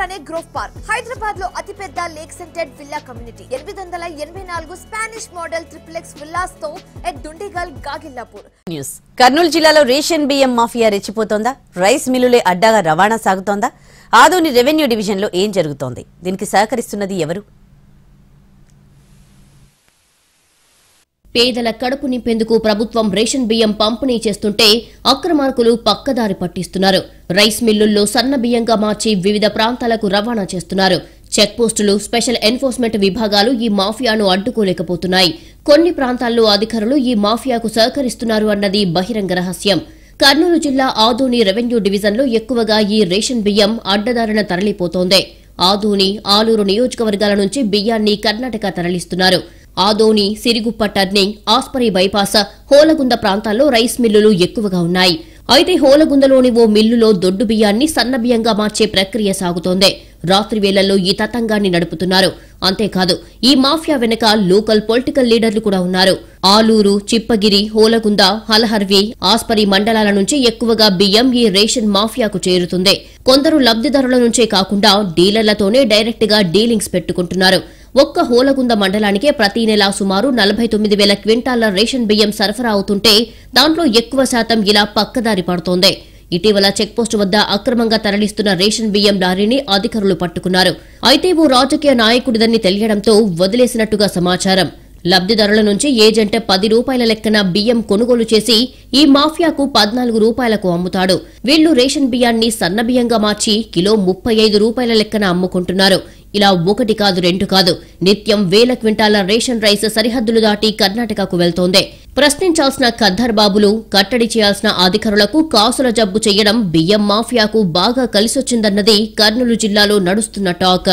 ప్లానే grove park Hyderabad లో అతిపెద్ద lake scented villa community ఎనిమిది వందల ఎనభై నాలుగు స్పానిష్ మోడల్ ట్రిప్లెక్స్ విల్లాస్ తో ఎట్ దుండిగల్ గాగిల్లాపూర్ న్యూస్ కర్నూలు జిల్లాలో రేషన్ బియ్యం మాఫియా రెచ్చిపోతోందా రైస్ మిల్లులే అడ్డాగా రవాణా సాగుతోందా ఆదోని రెవెన్యూ డివిజన్ లో ఏం జరుగుతోంది దీనికి సహకరిస్తున్నది ఎవరు పేదల కడుపు నింపేందుకు ప్రభుత్వం రేషన్ బియ్యం పంపిణీ చేస్తుంటే అక్రమార్కులు పక్కదారి పట్టిస్తున్నారు రైస్ మిల్లుల్లో సన్న బియ్యంగా మార్చి వివిధ ప్రాంతాలకు రవాణా చేస్తున్నారు చెక్పోస్టులు స్పెషల్ ఎన్ఫోర్స్మెంట్ విభాగాలు ఈ మాఫియాను అడ్డుకోలేకపోతున్నాయి కొన్ని ప్రాంతాల్లో అధికారులు ఈ మాఫియాకు సహకరిస్తున్నారు అన్నది బహిరంగ రహస్యం కర్నూలు జిల్లా ఆదోని రెవెన్యూ డివిజన్లో ఎక్కువగా ఈ రేషన్ బియ్యం అడ్డదారిన తరలిపోతోంది ఆదోని ఆలూరు నియోజకవర్గాల నుంచి బియ్యాన్ని కర్ణాటక తరలిస్తున్నారు ఆదోని సిరిగుప్ప టర్నింగ్ ఆస్పరి బైపాస హోలగుంద ప్రాంతాల్లో రైస్ మిల్లులు ఎక్కువగా ఉన్నాయి అయితే హోలగుందలోని ఓ మిల్లులో దొడ్డు బియ్యాన్ని సన్న బియ్యంగా మార్చే ప్రక్రియ సాగుతోంది రాత్రి వేళల్లో ఈ తతంగాన్ని నడుపుతున్నారు అంతేకాదు ఈ మాఫియా వెనుక లోకల్ పొలిటికల్ లీడర్లు కూడా ఉన్నారు ఆలూరు చిప్పగిరి హోలగుంద హలహర్వి ఆస్పరి మండలాల నుంచి ఎక్కువగా బియ్యం ఈ రేషన్ మాఫియాకు చేరుతుంది కొందరు లబ్ధిదారుల నుంచే కాకుండా డీలర్లతోనే డైరెక్ట్ గా డీలింగ్స్ పెట్టుకుంటున్నారు ఒక్క హోలగుంద మండలానికే ప్రతి నెలా సుమారు నలభై తొమ్మిది వేల క్వింటాల్ల రేషన్ బియ్యం సరఫరా అవుతుంటే దాంట్లో ఎక్కువ శాతం ఇలా పక్కదారి పడుతోంది ఇటీవల చెక్పోస్టు వద్ద అక్రమంగా తరలిస్తున్న రేషన్ బియ్యం లారీని అధికారులు పట్టుకున్నారు అయితే ఓ రాజకీయ నాయకుడిదని తెలియడంతో వదిలేసినట్టుగా సమాచారం లబ్దిదారుల నుంచి ఏజెంట్ పది రూపాయల లెక్కన బియ్యం కొనుగోలు చేసి ఈ మాఫియాకు పద్నాలుగు రూపాయలకు అమ్ముతాడు వీళ్లు రేషన్ బియ్యాన్ని సన్నబియ్యంగా మార్చి కిలో ముప్పై ఐదు రూపాయల లెక్కన అమ్ముకుంటున్నారు ఇలా ఒకటి కాదు రెండు కాదు నిత్యం వేల క్వింటాల రేషన్ రైస్ సరిహద్దులు దాటి కర్ణాటకకు వెళ్తోంది ప్రశ్నించాల్సిన ఖద్దర్ బాబులు కట్టడి చేయాల్సిన అధికారులకు కాసుల జబ్బు చేయడం బియ్యం మాఫియాకు బాగా కలిసొచ్చిందన్నది కర్నూలు జిల్లాలో నడుస్తున్న టాక్